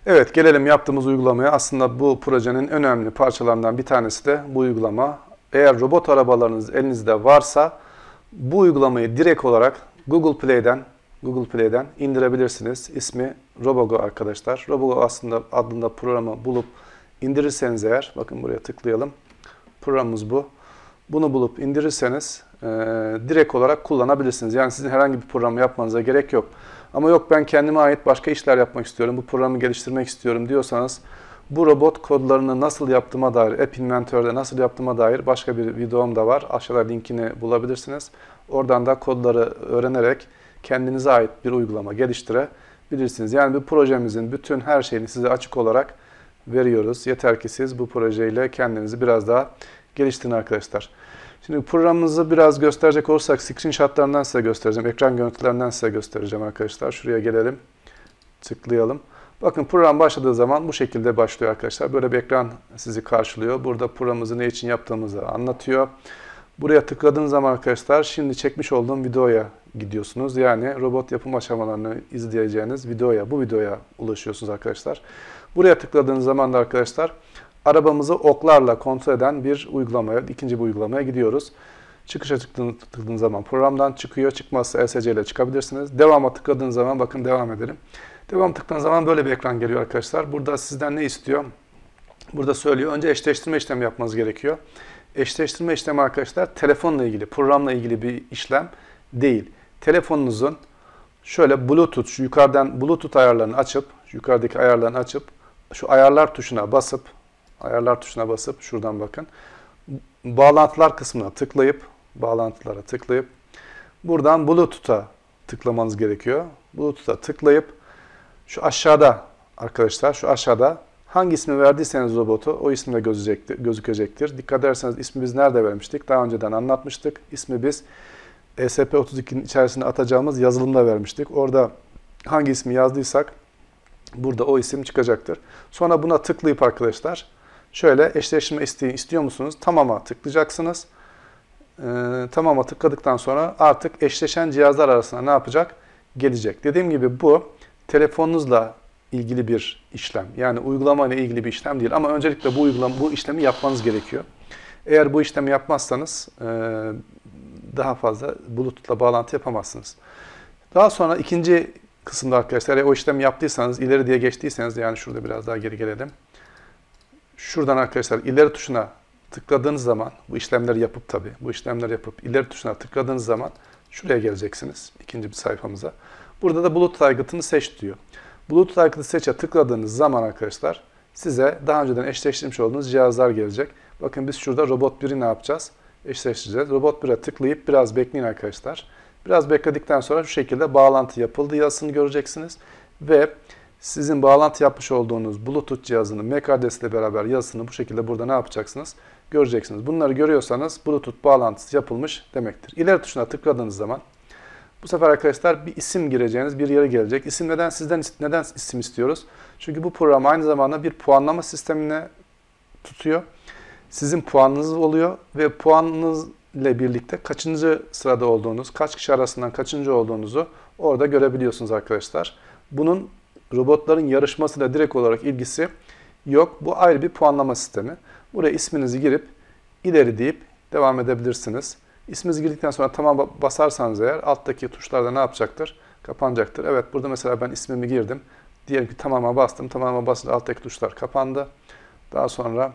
Evet gelelim yaptığımız uygulamaya. Aslında bu projenin önemli parçalarından bir tanesi de bu uygulama. Eğer robot arabalarınız elinizde varsa bu uygulamayı direkt olarak Google Play'den Google Play'den indirebilirsiniz. İsmi Robogo arkadaşlar. Robogo aslında adında programı bulup indirirseniz eğer, bakın buraya tıklayalım. Programımız bu. Bunu bulup indirirseniz e, direkt olarak kullanabilirsiniz. Yani sizin herhangi bir programı yapmanıza gerek yok. Ama yok ben kendime ait başka işler yapmak istiyorum, bu programı geliştirmek istiyorum diyorsanız bu robot kodlarını nasıl yaptığıma dair, App Inventor'da nasıl yaptığıma dair başka bir videom da var. Aşağıda linkini bulabilirsiniz. Oradan da kodları öğrenerek kendinize ait bir uygulama geliştirebilirsiniz. Yani bir projemizin bütün her şeyini size açık olarak veriyoruz. Yeter ki siz bu projeyle kendinizi biraz daha geliştirin arkadaşlar. Şimdi programımızı biraz gösterecek olursak screenshotlarından size göstereceğim. Ekran görüntülerinden size göstereceğim arkadaşlar. Şuraya gelelim. Tıklayalım. Bakın program başladığı zaman bu şekilde başlıyor arkadaşlar. Böyle bir ekran sizi karşılıyor. Burada programımızı ne için yaptığımızı anlatıyor. Buraya tıkladığınız zaman arkadaşlar şimdi çekmiş olduğum videoya gidiyorsunuz. Yani robot yapım aşamalarını izleyeceğiniz videoya, bu videoya ulaşıyorsunuz arkadaşlar. Buraya tıkladığınız zaman da arkadaşlar arabamızı oklarla kontrol eden bir uygulamaya, ikinci bir uygulamaya gidiyoruz. Çıkışa tıkladığınız, tıkladığınız zaman programdan çıkıyor. Çıkmazsa ESC ile çıkabilirsiniz. Devama tıkladığınız zaman bakın devam edelim. Devam tıkladığın zaman böyle bir ekran geliyor arkadaşlar. Burada sizden ne istiyor? Burada söylüyor. Önce eşleştirme işlemi yapmanız gerekiyor. Eşleştirme işlemi arkadaşlar telefonla ilgili, programla ilgili bir işlem değil. Telefonunuzun şöyle Bluetooth, şu yukarıdan Bluetooth ayarlarını açıp, yukarıdaki ayarlarını açıp, şu ayarlar tuşuna basıp, ayarlar tuşuna basıp, şuradan bakın. Bağlantılar kısmına tıklayıp, bağlantılara tıklayıp, buradan Bluetooth'a tıklamanız gerekiyor. Bluetooth'a tıklayıp, şu aşağıda arkadaşlar, şu aşağıda hangi ismi verdiyseniz robotu o isimle gözükecektir. gözükecektir. Dikkat ederseniz ismi biz nerede vermiştik? Daha önceden anlatmıştık. İsmi biz ESP32'nin içerisine atacağımız yazılımda vermiştik. Orada hangi ismi yazdıysak burada o isim çıkacaktır. Sonra buna tıklayıp arkadaşlar şöyle eşleşme isteği istiyor musunuz? Tamama tıklayacaksınız. Ee, tamama tıkladıktan sonra artık eşleşen cihazlar arasında ne yapacak? Gelecek. Dediğim gibi bu telefonunuzla ilgili bir işlem. Yani uygulama ile ilgili bir işlem değil ama öncelikle bu uygulama bu işlemi yapmanız gerekiyor. Eğer bu işlemi yapmazsanız e, daha fazla Bluetooth'la bağlantı yapamazsınız. Daha sonra ikinci kısımda arkadaşlar eğer o işlemi yaptıysanız ileri diye geçtiyseniz yani şurada biraz daha geri gelelim. Şuradan arkadaşlar ileri tuşuna tıkladığınız zaman bu işlemleri yapıp tabi bu işlemleri yapıp ileri tuşuna tıkladığınız zaman şuraya geleceksiniz ikinci bir sayfamıza. Burada da Bulut aygıtını seç diyor. Bulut Target'ı seçe tıkladığınız zaman arkadaşlar size daha önceden eşleştirmiş olduğunuz cihazlar gelecek. Bakın biz şurada Robot 1'i ne yapacağız? Eşleştireceğiz. Robot 1'e tıklayıp biraz bekleyin arkadaşlar. Biraz bekledikten sonra şu şekilde bağlantı yapıldı yazısını göreceksiniz. Ve sizin bağlantı yapmış olduğunuz Bluetooth cihazının MAC e adresiyle beraber yazısını bu şekilde burada ne yapacaksınız? Göreceksiniz. Bunları görüyorsanız Bluetooth bağlantısı yapılmış demektir. İleri tuşuna tıkladığınız zaman bu sefer arkadaşlar bir isim gireceğiniz bir yere gelecek. İsim neden sizden neden isim istiyoruz? Çünkü bu program aynı zamanda bir puanlama sistemine tutuyor. Sizin puanınız oluyor ve puanınız ile birlikte kaçıncı sırada olduğunuz, kaç kişi arasından kaçıncı olduğunuzu orada görebiliyorsunuz arkadaşlar. Bunun robotların yarışmasıyla direkt olarak ilgisi yok. Bu ayrı bir puanlama sistemi. Buraya isminizi girip ileri deyip devam edebilirsiniz. İsminizi girdikten sonra tamam basarsanız eğer alttaki tuşlarda ne yapacaktır? Kapanacaktır. Evet burada mesela ben ismimi girdim. Diyelim ki tamama bastım. Tamama basınca alttaki tuşlar kapandı. Daha sonra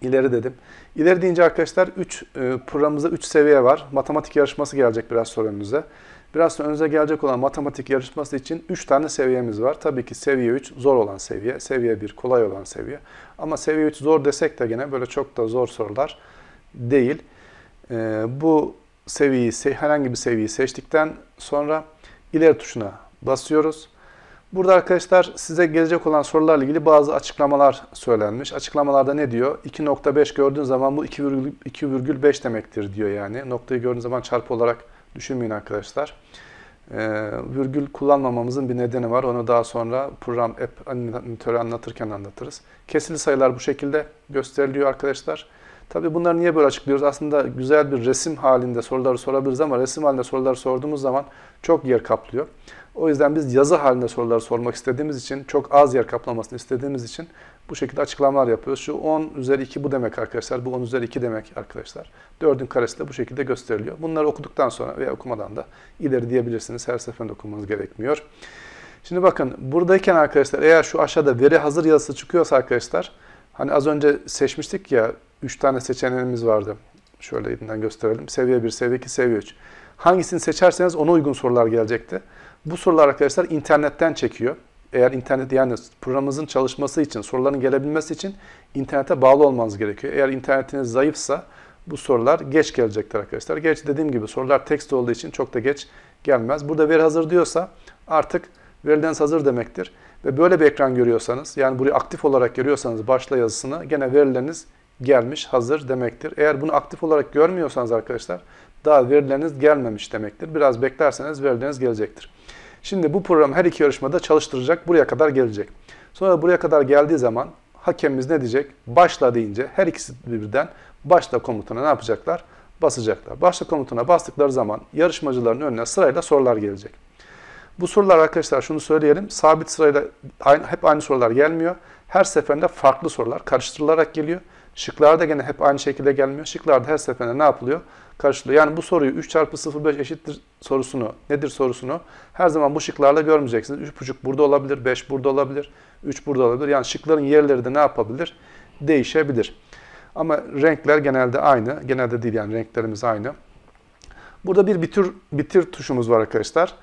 ileri dedim. İleri deyince arkadaşlar 3 e, programımızda 3 seviye var. Matematik yarışması gelecek biraz sonra önünüze. Biraz sonra önünüze gelecek olan matematik yarışması için 3 tane seviyemiz var. Tabii ki seviye 3 zor olan seviye, seviye 1 kolay olan seviye. Ama seviye 3 zor desek de gene böyle çok da zor sorular değil. Ee, bu seviyeyi herhangi bir seviyeyi seçtikten sonra ileri tuşuna basıyoruz. Burada arkadaşlar size gelecek olan sorularla ilgili bazı açıklamalar söylenmiş. Açıklamalarda ne diyor? 2.5 gördüğün zaman bu 2,5 demektir diyor yani. Noktayı gördüğün zaman çarpı olarak düşünmeyin arkadaşlar. Ee, virgül kullanmamamızın bir nedeni var. Onu daha sonra program app animatörü anlatırken anlatırız. Kesili sayılar bu şekilde gösteriliyor arkadaşlar. Tabii bunları niye böyle açıklıyoruz? Aslında güzel bir resim halinde soruları sorabiliriz ama resim halinde soruları sorduğumuz zaman çok yer kaplıyor. O yüzden biz yazı halinde soruları sormak istediğimiz için, çok az yer kaplamasını istediğimiz için bu şekilde açıklamalar yapıyoruz. Şu 10 üzeri 2 bu demek arkadaşlar, bu 10 üzeri 2 demek arkadaşlar. 4'ün karesi de bu şekilde gösteriliyor. Bunları okuduktan sonra veya okumadan da ileri diyebilirsiniz. Her seferinde okumanız gerekmiyor. Şimdi bakın buradayken arkadaşlar eğer şu aşağıda veri hazır yazısı çıkıyorsa arkadaşlar Hani az önce seçmiştik ya, 3 tane seçeneğimiz vardı. Şöyle elinden gösterelim. Seviye 1, seviye 2, seviye 3. Hangisini seçerseniz ona uygun sorular gelecekti. Bu sorular arkadaşlar internetten çekiyor. Eğer internet yani programımızın çalışması için, soruların gelebilmesi için internete bağlı olmanız gerekiyor. Eğer internetiniz zayıfsa bu sorular geç gelecektir arkadaşlar. Geç dediğim gibi sorular tekst olduğu için çok da geç gelmez. Burada veri hazır diyorsa artık veriden hazır demektir ve böyle bir ekran görüyorsanız yani burayı aktif olarak görüyorsanız başla yazısını gene verileriniz gelmiş hazır demektir. Eğer bunu aktif olarak görmüyorsanız arkadaşlar daha verileriniz gelmemiş demektir. Biraz beklerseniz verileriniz gelecektir. Şimdi bu program her iki yarışmada çalıştıracak buraya kadar gelecek. Sonra buraya kadar geldiği zaman hakemimiz ne diyecek? Başla deyince her ikisi birden başla komutuna ne yapacaklar? Basacaklar. Başla komutuna bastıkları zaman yarışmacıların önüne sırayla sorular gelecek. Bu sorular arkadaşlar şunu söyleyelim. Sabit sırayla aynı, hep aynı sorular gelmiyor. Her seferinde farklı sorular karıştırılarak geliyor. Şıklar da gene hep aynı şekilde gelmiyor. Şıklar da her seferinde ne yapılıyor? Karıştırılıyor. Yani bu soruyu 3 çarpı 0,5 eşittir sorusunu, nedir sorusunu her zaman bu şıklarla görmeyeceksiniz. 3,5 burada olabilir, 5 burada olabilir, 3 burada olabilir. Yani şıkların yerleri de ne yapabilir? Değişebilir. Ama renkler genelde aynı. Genelde değil yani renklerimiz aynı. Burada bir bitir, bitir tuşumuz var arkadaşlar.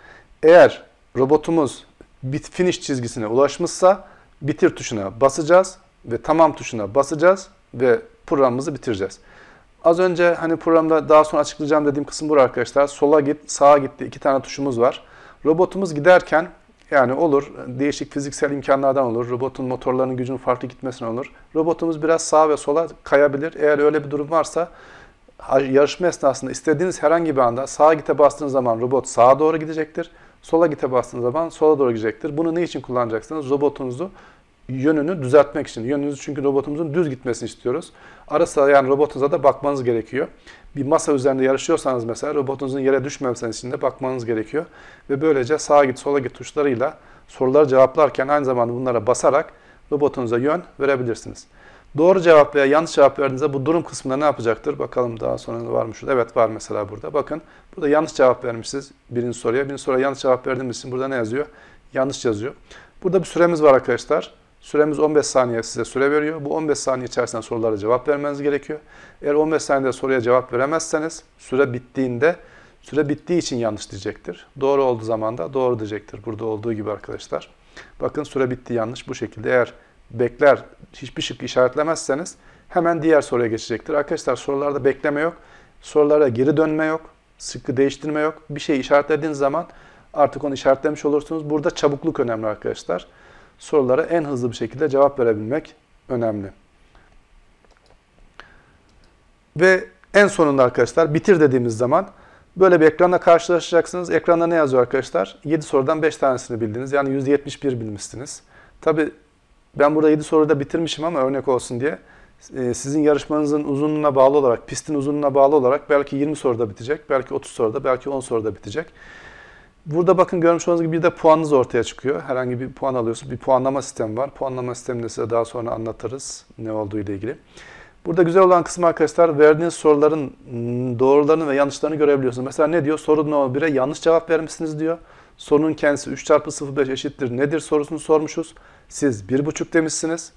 Eğer robotumuz bit finish çizgisine ulaşmışsa bitir tuşuna basacağız ve tamam tuşuna basacağız ve programımızı bitireceğiz. Az önce hani programda daha sonra açıklayacağım dediğim kısım bu arkadaşlar. Sola git, sağa gitti iki tane tuşumuz var. Robotumuz giderken yani olur değişik fiziksel imkanlardan olur. Robotun motorlarının gücünün farklı gitmesine olur. Robotumuz biraz sağa ve sola kayabilir. Eğer öyle bir durum varsa yarışma esnasında istediğiniz herhangi bir anda sağa gite bastığınız zaman robot sağa doğru gidecektir. Sola gite bastığınız zaman sola doğru gidecektir. Bunu ne için kullanacaksınız? Robotunuzu yönünü düzeltmek için. Yönünüzü çünkü robotumuzun düz gitmesini istiyoruz. Ara sıra yani robotunuza da bakmanız gerekiyor. Bir masa üzerinde yarışıyorsanız mesela robotunuzun yere düşmemesi için de bakmanız gerekiyor. Ve böylece sağa git sola git tuşlarıyla soruları cevaplarken aynı zamanda bunlara basarak robotunuza yön verebilirsiniz. Doğru cevap veya yanlış cevap verdiğinizde bu durum kısmında ne yapacaktır? Bakalım daha sonra var mı Evet var mesela burada. Bakın burada yanlış cevap vermişsiniz birinci soruya. Birinci soruya yanlış cevap verdiğimiz için burada ne yazıyor? Yanlış yazıyor. Burada bir süremiz var arkadaşlar. Süremiz 15 saniye size süre veriyor. Bu 15 saniye içerisinde sorulara cevap vermeniz gerekiyor. Eğer 15 saniyede soruya cevap veremezseniz süre bittiğinde süre bittiği için yanlış diyecektir. Doğru olduğu zaman da doğru diyecektir. Burada olduğu gibi arkadaşlar. Bakın süre bitti yanlış bu şekilde. Eğer bekler, hiçbir şıkkı işaretlemezseniz hemen diğer soruya geçecektir. Arkadaşlar sorularda bekleme yok. Sorulara geri dönme yok. Sıkı değiştirme yok. Bir şey işaretlediğiniz zaman artık onu işaretlemiş olursunuz. Burada çabukluk önemli arkadaşlar. Sorulara en hızlı bir şekilde cevap verebilmek önemli. Ve en sonunda arkadaşlar bitir dediğimiz zaman böyle bir ekranla karşılaşacaksınız. Ekranda ne yazıyor arkadaşlar? 7 sorudan 5 tanesini bildiniz. Yani %71 bilmişsiniz. Tabi ben burada 7 soruda bitirmişim ama örnek olsun diye. Ee, sizin yarışmanızın uzunluğuna bağlı olarak, pistin uzunluğuna bağlı olarak belki 20 soruda bitecek, belki 30 soruda, belki 10 soruda bitecek. Burada bakın görmüş olduğunuz gibi bir de puanınız ortaya çıkıyor. Herhangi bir puan alıyorsunuz. Bir puanlama sistemi var. Puanlama sistemini size daha sonra anlatırız ne olduğu ile ilgili. Burada güzel olan kısım arkadaşlar verdiğiniz soruların doğrularını ve yanlışlarını görebiliyorsunuz. Mesela ne diyor? Soru no 1'e yanlış cevap vermişsiniz diyor. Sorunun kendisi 3 çarpı 0,5 eşittir nedir sorusunu sormuşuz. Siz 1,5 demişsiniz.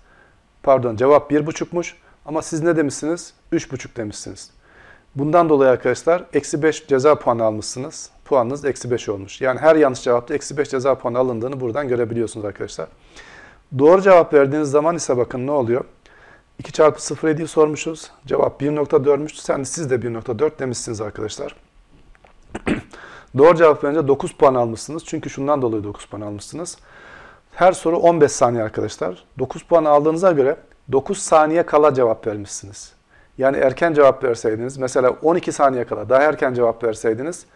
Pardon cevap 1,5'muş ama siz ne demişsiniz? 3,5 demişsiniz. Bundan dolayı arkadaşlar eksi 5 ceza puanı almışsınız. Puanınız eksi 5 olmuş. Yani her yanlış cevapta eksi 5 ceza puanı alındığını buradan görebiliyorsunuz arkadaşlar. Doğru cevap verdiğiniz zaman ise bakın ne oluyor? 2 çarpı 0 sormuşuz. Cevap 1.4'müş. Sen siz de 1.4 demişsiniz arkadaşlar. Doğru cevap verince 9 puan almışsınız. Çünkü şundan dolayı 9 puan almışsınız. Her soru 15 saniye arkadaşlar. 9 puan aldığınıza göre 9 saniye kala cevap vermişsiniz. Yani erken cevap verseydiniz, mesela 12 saniye kala daha erken cevap verseydiniz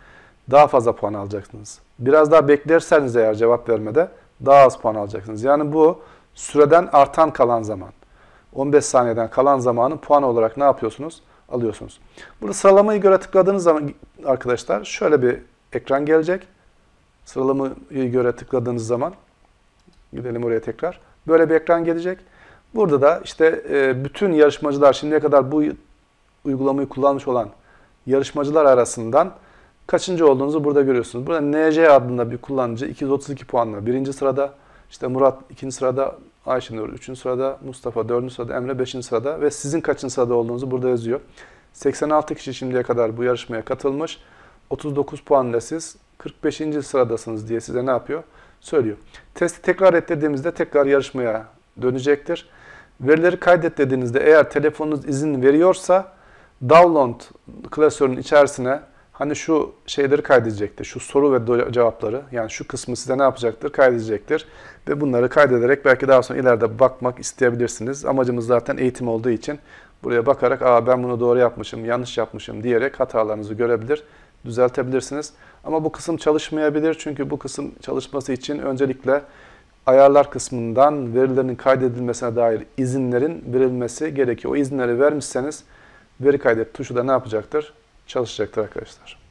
daha fazla puan alacaksınız. Biraz daha beklerseniz eğer cevap vermede daha az puan alacaksınız. Yani bu süreden artan kalan zaman. 15 saniyeden kalan zamanı puan olarak ne yapıyorsunuz? Alıyorsunuz. Burada sıralamayı göre tıkladığınız zaman arkadaşlar şöyle bir ekran gelecek. Sıralamaya göre tıkladığınız zaman gidelim oraya tekrar. Böyle bir ekran gelecek. Burada da işte e, bütün yarışmacılar şimdiye kadar bu uygulamayı kullanmış olan yarışmacılar arasından kaçıncı olduğunuzu burada görüyorsunuz. Burada NC adında bir kullanıcı 232 puanla birinci sırada. İşte Murat ikinci sırada, Ayşenur üçüncü sırada, Mustafa dördüncü sırada, Emre beşinci sırada ve sizin kaçıncı sırada olduğunuzu burada yazıyor. 86 kişi şimdiye kadar bu yarışmaya katılmış. 39 puanla siz 45. sıradasınız diye size ne yapıyor? Söylüyor. Testi tekrar ettirdiğimizde tekrar yarışmaya dönecektir. Verileri kaydet dediğinizde eğer telefonunuz izin veriyorsa download klasörün içerisine hani şu şeyleri kaydedecektir. Şu soru ve cevapları yani şu kısmı size ne yapacaktır? Kaydedecektir. Ve bunları kaydederek belki daha sonra ileride bakmak isteyebilirsiniz. Amacımız zaten eğitim olduğu için buraya bakarak Aa, ben bunu doğru yapmışım, yanlış yapmışım diyerek hatalarınızı görebilir düzeltebilirsiniz. Ama bu kısım çalışmayabilir çünkü bu kısım çalışması için öncelikle ayarlar kısmından verilerin kaydedilmesine dair izinlerin verilmesi gerekiyor. O izinleri vermişseniz veri kaydet tuşu da ne yapacaktır? Çalışacaktır arkadaşlar.